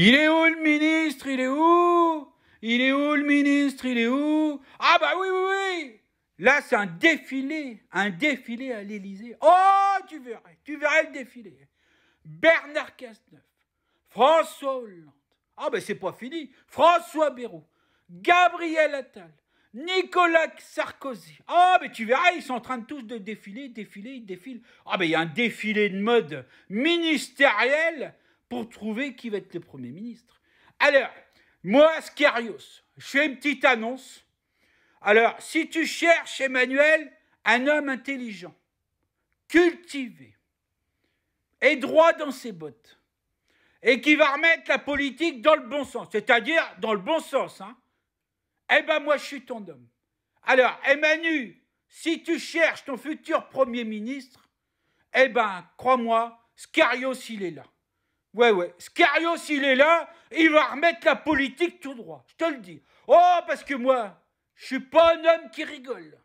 Il est où le ministre Il est où Il est où le ministre Il est où Ah bah oui, oui, oui Là, c'est un défilé, un défilé à l'Élysée. Oh, tu verrais, tu verrais le défilé. Bernard Cazeneuve, François Hollande. Ah ben c'est pas fini. François Bayrou, Gabriel Attal, Nicolas Sarkozy. Ah ben tu verras, ils sont en train de tous de défiler, défiler, ils défilent. Ah ben il y a un défilé de mode ministériel pour trouver qui va être le Premier ministre. Alors, moi, Scarios, je fais une petite annonce. Alors, si tu cherches, Emmanuel, un homme intelligent, cultivé, et droit dans ses bottes, et qui va remettre la politique dans le bon sens, c'est-à-dire dans le bon sens, hein, eh ben moi, je suis ton homme. Alors, Emmanuel, si tu cherches ton futur Premier ministre, eh ben, crois-moi, Scarios, il est là. Ouais, ouais. Scario, s'il est là, il va remettre la politique tout droit. Je te le dis. Oh, parce que moi, je suis pas un homme qui rigole.